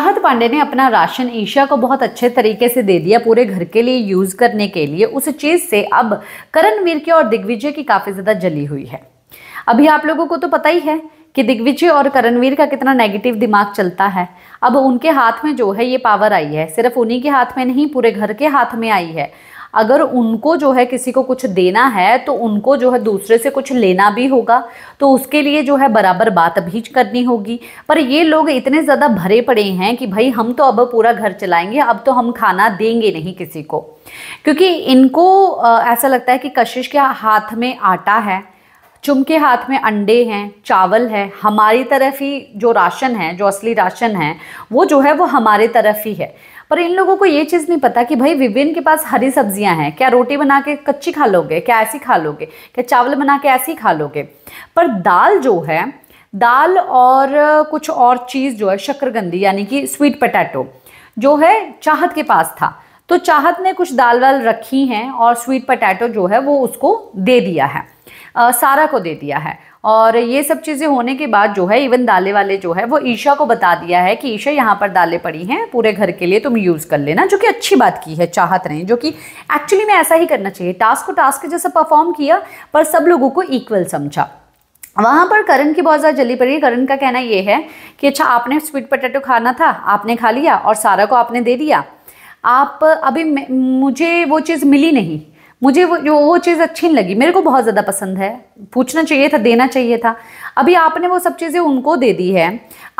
राहत पांडे ने अपना राशन ईशा को बहुत अच्छे तरीके से दे दिया पूरे घर के लिए यूज़ करने के लिए उस चीज़ से अब करणवीर के और दिग्विजय की काफ़ी ज़्यादा जली हुई है अभी आप लोगों को तो पता ही है कि दिग्विजय और करणवीर का कितना नेगेटिव दिमाग चलता है अब उनके हाथ में जो है ये पावर आई है सिर्फ उन्हीं के हाथ में नहीं पूरे घर के हाथ में आई है अगर उनको जो है किसी को कुछ देना है तो उनको जो है दूसरे से कुछ लेना भी होगा तो उसके लिए जो है बराबर बात भी करनी होगी पर ये लोग इतने ज़्यादा भरे पड़े हैं कि भाई हम तो अब पूरा घर चलाएंगे अब तो हम खाना देंगे नहीं किसी को क्योंकि इनको ऐसा लगता है कि कशिश के हाथ में आटा है चुमके हाथ में अंडे हैं चावल है हमारी तरफ ही जो राशन है जो असली राशन है वो जो है वो हमारे तरफ ही है पर इन लोगों को ये चीज़ नहीं पता कि भाई विभिन्न के पास हरी सब्जियां हैं क्या रोटी बना के कच्ची खा लोगे क्या ऐसी खा लोगे क्या चावल बना के ऐसी खा लोगे पर दाल जो है दाल और कुछ और चीज़ जो है शक्करगंदी यानी कि स्वीट पटैटो जो है चाहत के पास था तो चाहत ने कुछ दाल वाल रखी हैं और स्वीट पटैटो जो है वो उसको दे दिया है सारा को दे दिया है और ये सब चीज़ें होने के बाद जो है इवन दाले वाले जो है वो ईशा को बता दिया है कि ईशा यहाँ पर दाले पड़ी हैं पूरे घर के लिए तुम यूज़ कर लेना जो कि अच्छी बात की है चाहत रहे जो कि एक्चुअली में ऐसा ही करना चाहिए टास्क को टास्क जैसा परफॉर्म किया पर सब लोगों को इक्वल समझा वहाँ पर करण की बहुत ज़्यादा जल्दी पड़ी करण का कहना ये है कि अच्छा आपने स्वीट पटेटो खाना था आपने खा लिया और सारा को आपने दे दिया आप अभी मुझे वो चीज़ मिली नहीं मुझे वो जो वो चीज़ अच्छी नहीं लगी मेरे को बहुत ज़्यादा पसंद है पूछना चाहिए था देना चाहिए था अभी आपने वो सब चीज़ें उनको दे दी है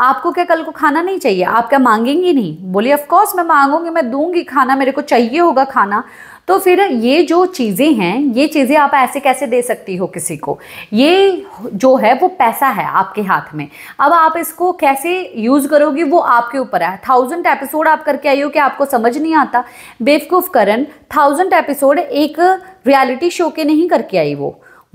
आपको क्या कल को खाना नहीं चाहिए आप क्या मांगेंगी नहीं बोलिए ऑफकोर्स मैं मांगूंगी मैं दूंगी खाना मेरे को चाहिए होगा खाना तो फिर ये जो चीज़ें हैं ये चीज़ें आप ऐसे कैसे दे सकती हो किसी को ये जो है वो पैसा है आपके हाथ में अब आप इसको कैसे यूज़ करोगे वो आपके ऊपर है थाउजेंड एपिसोड आप करके आई हो कि आपको समझ नहीं आता बेवकूफ़ करण थाउजेंड एपिसोड एक रियलिटी शो के नहीं करके आई वो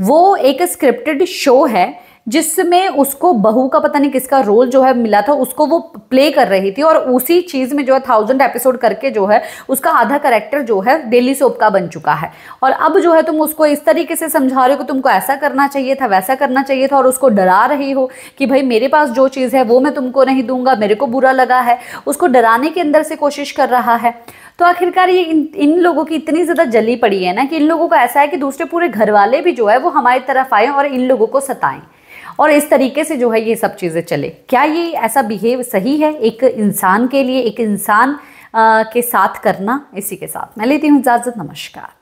वो एक स्क्रिप्टेड शो है जिसमें उसको बहू का पता नहीं किसका रोल जो है मिला था उसको वो प्ले कर रही थी और उसी चीज़ में जो है थाउजेंड एपिसोड करके जो है उसका आधा करेक्टर जो है डेली सोप का बन चुका है और अब जो है तुम उसको इस तरीके से समझा रहे हो कि तुमको ऐसा करना चाहिए था वैसा करना चाहिए था और उसको डरा रही हो कि भाई मेरे पास जो चीज़ है वो मैं तुमको नहीं दूंगा मेरे को बुरा लगा है उसको डराने के अंदर से कोशिश कर रहा है तो आखिरकार ये इन इन लोगों की इतनी ज़्यादा जली पड़ी है ना कि इन लोगों को ऐसा है कि दूसरे पूरे घर वाले भी जो है वो हमारी तरफ आए और इन लोगों को सताएं और इस तरीके से जो है ये सब चीज़ें चले क्या ये ऐसा बिहेव सही है एक इंसान के लिए एक इंसान के साथ करना इसी के साथ मैं लेती हूँ इजाज़त नमस्कार